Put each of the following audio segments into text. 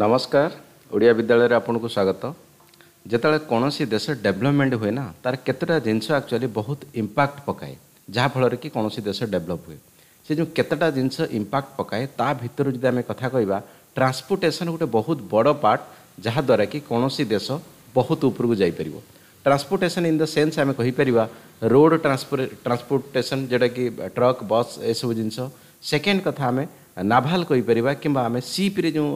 नमस्कार ओडिया विद्यालय आपको स्वागत जिते कौन देश डेभलपमेंट हुए ना तार केतटा जिनस एक्चुअली बहुत इंपैक्ट पकाए जहाँफल कि कौन देश डेभलप हुए से जो कत जिन इंपैक्ट पकाए ताकि जब आम कथ कह ट्रांसपोर्टेसन गोटे बहुत बड़ पार्ट जहाद्वारा कि कौन देश बहुत उपरको जापर ट्रांसपोर्टेसन इन द सेन्स आम कहीपर रोड ट्रांसपोर्टेसन जोटा कि ट्रक बस ये सब जिनस सेकेंड कथा आम ନାଭାଲ କହିପାରିବା କିମ୍ବା ଆମେ ସିପ୍ରେ ଯେଉଁ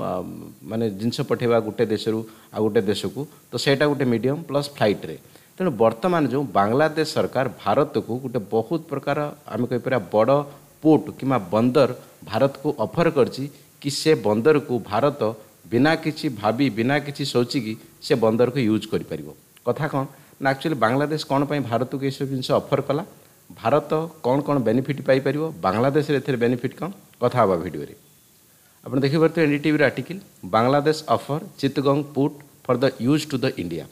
ମାନେ ଜିନିଷ ପଠାଇବା ଗୋଟେ ଦେଶରୁ ଆଉ ଗୋଟେ ଦେଶକୁ ତ ସେଇଟା ଗୋଟେ ମିଡ଼ିୟମ୍ ପ୍ଲସ୍ ଫ୍ଲାଇଟ୍ରେ ତେଣୁ ବର୍ତ୍ତମାନ ଯେଉଁ ବାଂଲାଦେଶ ସରକାର ଭାରତକୁ ଗୋଟେ ବହୁତ ପ୍ରକାର ଆମେ କହିପାରିବା ବଡ଼ ପୋର୍ଟ କିମ୍ବା ବନ୍ଦର ଭାରତକୁ ଅଫର୍ କରିଛି କି ସେ ବନ୍ଦରକୁ ଭାରତ ବିନା କିଛି ଭାବି ବିନା କିଛି ଶୋଚିକି ସେ ବନ୍ଦରକୁ ୟୁଜ୍ କରିପାରିବ କଥା କ'ଣ ନା ଆକ୍ଚୁଆଲି ବାଂଲାଦେଶ କ'ଣ ପାଇଁ ଭାରତକୁ ଏସବୁ ଜିନିଷ ଅଫର୍ କଲା ଭାରତ କ'ଣ କ'ଣ ବେନିଫିଟ୍ ପାଇପାରିବ ବାଂଲାଦେଶରେ ଏଥିରେ ବେନିଫିଟ୍ କ'ଣ କଥା ହେବା ଭିଡ଼ିଓରେ ଆପଣ ଦେଖିପାରୁଥିବେ ଏନ୍ ଡି ଟିଭିର article Bangladesh offer Chittagong port for the use to the India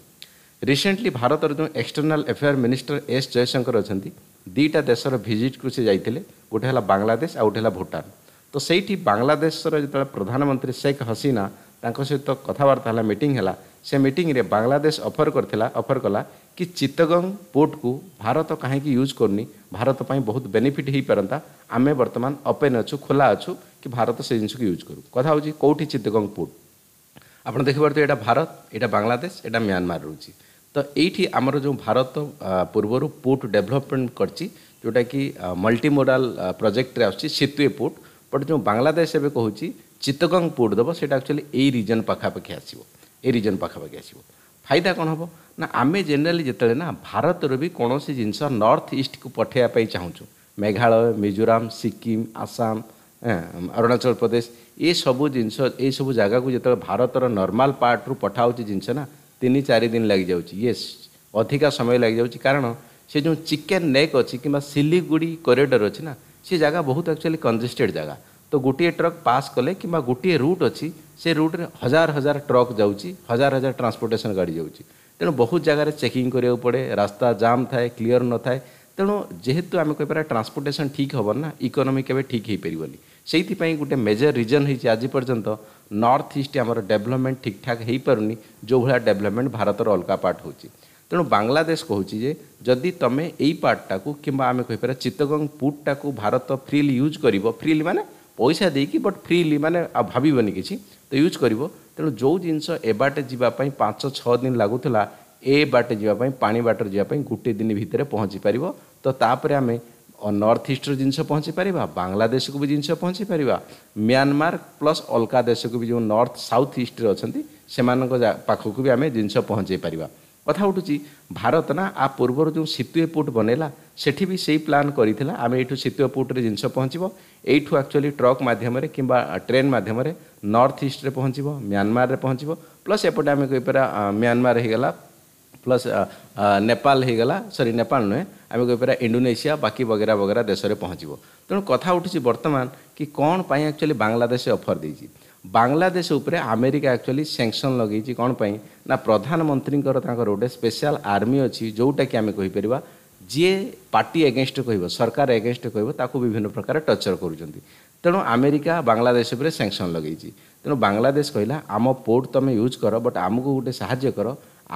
recently ଭାରତର ଯେଉଁ external affair minister S Jaishankar ଅଛନ୍ତି ଦୁଇଟା ଦେଶର ଭିଜିଟ୍କୁ ସେ ଯାଇଥିଲେ ଗୋଟେ ହେଲା ବାଂଲାଦେଶ ଆଉ ଗୋଟେ ହେଲା ଭୁଟାନ ତ ସେଇଠି ବାଂଲାଦେଶର ଯେତେବେଳେ ପ୍ରଧାନମନ୍ତ୍ରୀ ଶେଖ୍ ହସିନା ତାଙ୍କ ସହିତ କଥାବାର୍ତ୍ତା ହେଲା ମିଟିଂ ହେଲା ସେ ମିଟିଂରେ ବାଂଲାଦେଶ ଅଫର୍ କରିଥିଲା ଅଫର୍ କଲା କି ଚିତ୍ତଗଙ୍ଗ ପୋର୍ଟକୁ ଭାରତ କାହିଁକି ୟୁଜ୍ କରୁନି ଭାରତ ପାଇଁ ବହୁତ ବେନିଫିଟ୍ ହେଇପାରନ୍ତା ଆମେ ବର୍ତ୍ତମାନ ଓପେନ୍ ଅଛୁ ଖୋଲା ଅଛୁ କି ଭାରତ ସେ ଜିନିଷକୁ ୟୁଜ୍ କରୁ କଥା ହେଉଛି କେଉଁଠି ଚିତ୍ତଗଙ୍ଗ ପୋର୍ଟ ଆପଣ ଦେଖିପାରୁଥିବେ ଏଇଟା ଭାରତ ଏଇଟା ବାଂଲାଦେଶ ଏଇଟା ମିଆଁମାର ରହୁଛି ତ ଏଇଠି ଆମର ଯେଉଁ ଭାରତ ପୂର୍ବରୁ ପୋର୍ଟ ଡେଭଲପମେଣ୍ଟ କରିଛି ଯେଉଁଟାକି ମଲ୍ଟିମୋଡାଲ୍ ପ୍ରୋଜେକ୍ଟରେ ଆସୁଛି ସେତୁଏ ପୋର୍ଟ ବଟ୍ ଯେଉଁ ବାଂଲାଦେଶ ଏବେ କହୁଛି ଚିତ୍ତଗଙ୍ଗ ପୋର୍ଟ ଦେବ ସେଇଟା ଆକ୍ଚୁଆଲି ଏଇ ରିଜନ୍ ପାଖାପାଖି ଆସିବ ଏ ରିଜନ୍ ପାଖାପାଖି ଆସିବ ଫାଇଦା କ'ଣ ହେବ ନା ଆମେ ଜେନେରାଲି ଯେତେବେଳେ ନା ଭାରତରୁ ବି କୌଣସି ଜିନିଷ ନର୍ଥ ଇଷ୍ଟକୁ ପଠାଇବା ପାଇଁ ଚାହୁଁଛୁ ମେଘାଳୟ ମିଜୋରାମ ସିକିମ୍ ଆସାମ ଅରୁଣାଚଳ ପ୍ରଦେଶ ଏସବୁ ଜିନିଷ ଏସବୁ ଜାଗାକୁ ଯେତେବେଳେ ଭାରତର ନର୍ମାଲ ପାର୍ଟରୁ ପଠାହେଉଛି ଜିନିଷ ନା ତିନି ଚାରି ଦିନ ଲାଗିଯାଉଛି ଇଏ ଅଧିକା ସମୟ ଲାଗିଯାଉଛି କାରଣ ସେ ଯେଉଁ ଚିକେନ୍ ନେକ୍ ଅଛି କିମ୍ବା ସିଲିଗୁଡ଼ି କରିଡ଼ର ଅଛି ନା ସେ ଜାଗା ବହୁତ ଆକ୍ଚୁଆଲି କଞ୍ଜେଷ୍ଟେଡ଼୍ ଜାଗା তো ଗୋଟିଏ ଟ୍ରକ୍ ପାସ୍ କଲେ କିମ୍ବା ଗୋଟିଏ ରୁଟ୍ ଅଛି ସେ ରୁଟ୍ରେ ହଜାର ହଜାର ଟ୍ରକ୍ ଯାଉଛି ହଜାର ହଜାର ଟ୍ରାନ୍ସପୋର୍ଟେସନ୍ ଗାଡ଼ି ଯାଉଛି ତେଣୁ ବହୁତ ଜାଗାରେ ଚେକିଂ କରିବାକୁ ପଡ଼େ ରାସ୍ତା ଜାମ୍ ଥାଏ କ୍ଲିୟର୍ ନଥାଏ ତେଣୁ ଯେହେତୁ ଆମେ କହିପାରିବା ଟ୍ରାନ୍ସପୋର୍ଟେସନ୍ ଠିକ୍ ହେବ ନା ଇକୋନୋମି କେବେ ଠିକ୍ ହୋଇପାରିବନି ସେଇଥିପାଇଁ ଗୋଟେ ମେଜର୍ ରିଜନ୍ ହେଇଛି ଆଜି ପର୍ଯ୍ୟନ୍ତ ନର୍ଥ ଇଷ୍ଟ ଆମର ଡେଭଲପମେଣ୍ଟ ଠିକ୍ଠାକ୍ ହୋଇପାରୁନି ଯେଉଁଭଳିଆ ଡେଭଲପମେଣ୍ଟ ଭାରତର ଅଲଗା ପାର୍ଟ ହେଉଛି ତେଣୁ ବାଂଲାଦେଶ କହୁଛି ଯେ ଯଦି ତୁମେ ଏଇ ପାର୍ଟଟାକୁ କିମ୍ବା ଆମେ କହିପାରିବା ଚିତ୍ତଗଙ୍ଗ ପୁଟ୍ଟାକୁ ଭାରତ ଫ୍ରିଲି ୟୁଜ୍ କରିବ ଫ୍ରିଲି ମାନେ ପଇସା ଦେଇକି ବଟ୍ ଫ୍ରିଲି ମାନେ ଆଉ ଭାବିବନି କିଛି ତ ୟୁଜ୍ କରିବ ତେଣୁ ଯେଉଁ ଜିନିଷ ଏ ବାଟେ ଯିବା ପାଇଁ ପାଞ୍ଚ ଛଅ ଦିନ ଲାଗୁଥିଲା ଏ ବାଟେ ଯିବା ପାଇଁ ପାଣି ବାଟରେ ଯିବା ପାଇଁ ଗୋଟେ ଦିନ ଭିତରେ ପହଞ୍ଚି ପାରିବ ତ ତାପରେ ଆମେ ନର୍ଥ ଇଷ୍ଟର ଜିନିଷ ପହଞ୍ଚି ପାରିବା ବାଂଲାଦେଶକୁ ବି ଜିନିଷ ପହଞ୍ଚି ପାରିବା ମିଆଁମାର ପ୍ଲସ୍ ଅଲଗା ଦେଶକୁ ବି ଯେଉଁ ନର୍ଥ ସାଉଥ୍ ଇଷ୍ଟରେ ଅଛନ୍ତି ସେମାନଙ୍କ ପାଖକୁ ବି ଆମେ ଜିନିଷ ପହଞ୍ଚେଇ ପାରିବା କଥା ଉଠୁଛି ଭାରତ ନା ଆ ପୂର୍ବରୁ ଯେଉଁ ସିତୁଏ ପୁଟ୍ ବନେଇଲା ସେଠି ବି ସେଇ ପ୍ଲାନ୍ କରିଥିଲା ଆମେ ଏଇଠୁ ସିତୁଏ ପୁଟ୍ରେ ଜିନିଷ ପହଞ୍ଚିବ ଏଇଠୁ ଆକ୍ଚୁଆଲି ଟ୍ରକ୍ ମାଧ୍ୟମରେ କିମ୍ବା ଟ୍ରେନ୍ ମାଧ୍ୟମରେ ନର୍ଥ ଇଷ୍ଟରେ ପହଞ୍ଚିବ ମ୍ୟାନମାରରେ ପହଞ୍ଚିବ ପ୍ଲସ୍ ଏପଟେ ଆମେ କହିପାରିବା ମ୍ୟାନମାର ହେଇଗଲା ପ୍ଲସ୍ ନେପାଳ ହେଇଗଲା ସରି ନେପାଳ ନୁହେଁ ଆମେ କହିପାରିବା ଇଣ୍ଡୋନେସିଆ ବାକି ବଗେରା ବଗେରା ଦେଶରେ ପହଞ୍ଚିବ ତେଣୁ କଥା ଉଠୁଛି ବର୍ତ୍ତମାନ କି କ'ଣ ପାଇଁ ଆକ୍ଚୁଆଲି ବାଂଲାଦେଶ ଅଫର୍ ଦେଇଛି ବାଂଲାଦେଶ ଉପରେ ଆମେରିକା ଆକ୍ଚୁଆଲି ସ୍ୟାଙ୍କସନ୍ ଲଗେଇଛି କ'ଣ ପାଇଁ ନା ପ୍ରଧାନମନ୍ତ୍ରୀଙ୍କର ତାଙ୍କର ଗୋଟେ ସ୍ପେଶାଲ ଆର୍ମି ଅଛି ଯେଉଁଟାକି ଆମେ କହିପାରିବା ଯିଏ ପାର୍ଟି ଏଗେନଷ୍ଟ କହିବ ସରକାର ଏଗେନଷ୍ଟ କହିବ ତାକୁ ବିଭିନ୍ନ ପ୍ରକାର ଟର୍ଚର କରୁଛନ୍ତି ତେଣୁ ଆମେରିକା ବାଂଲାଦେଶ ଉପରେ ସ୍ୟାଙ୍କସନ୍ ଲଗେଇଛି ତେଣୁ ବାଂଲାଦେଶ କହିଲା ଆମ ପୋର୍ଟ ତୁମେ ୟୁଜ୍ କର ବଟ୍ ଆମକୁ ଗୋଟେ ସାହାଯ୍ୟ କର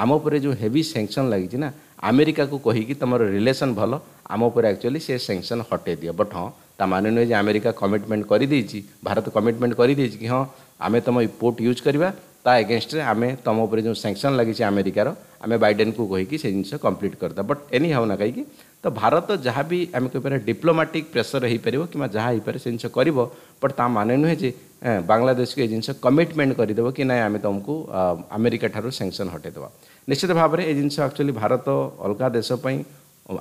ଆମ ଉପରେ ଯେଉଁ ହେଭି ସ୍ୟାଙ୍କସନ୍ ଲାଗିଛି ନା ଆମେରିକାକୁ କହିକି ତୁମର ରିଲେସନ୍ ଭଲ ଆମ ଉପରେ ଆକ୍ଚୁଆଲି ସେ ସ୍ୟାଙ୍କସନ୍ ହଟେଇ ଦିଅ ବଟ୍ ହଁ ତା ମାନେ ନୁହେଁ ଯେ ଆମେରିକା କମିଟମେଣ୍ଟ କରିଦେଇଛି ଭାରତ କମିଟମେଣ୍ଟ କରିଦେଇଛି କି ହଁ ଆମେ ତୁମ ପୋର୍ଟ ୟୁଜ୍ କରିବା ତା ଏଗେନଷ୍ଟରେ ଆମେ ତୁମ ଉପରେ ଯେଉଁ ସାଙ୍କସନ୍ ଲାଗିଛି ଆମେରିକାର ଆମେ ବାଇଡେନକୁ କହିକି ସେ ଜିନିଷ କମ୍ପ୍ଲିଟ୍ କରିଦେବା ବଟ୍ ଏନି ହେଉ ନା କାହିଁକି ତ ଭାରତ ଯାହା ବି ଆମେ କହିପାରିବା ଡିପ୍ଲୋମାଟିକ୍ ପ୍ରେସର ହେଇପାରିବ କିମ୍ବା ଯାହା ହେଇପାରେ ସେ ଜିନିଷ କରିବ ବଟ୍ ତା ମାନେ ନୁହେଁ ଯେ ବାଂଲାଦେଶକୁ ଏ ଜିନିଷ କମିଟମେଣ୍ଟ କରିଦେବ କି ନାଇଁ ଆମେ ତୁମକୁ ଆମେରିକା ଠାରୁ ସାଙ୍କସନ୍ ହଟେଇଦେବା ନିଶ୍ଚିତ ଭାବରେ ଏ ଜିନିଷ ଆକ୍ଚୁଆଲି ଭାରତ ଅଲଗା ଦେଶ ପାଇଁ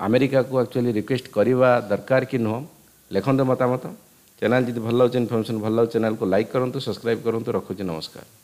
ଆମେରିକାକୁ ଆକ୍ଚୁଆଲି ରିକ୍ୱେଷ୍ଟ କରିବା ଦରକାର କି ନୁହଁ लिखते तो मतामत चैनल जी भल लगे इनफर्मेसन भल लगे चैनल को लाइक करूँ सब्सक्राइब करूँ रखुच नमस्कार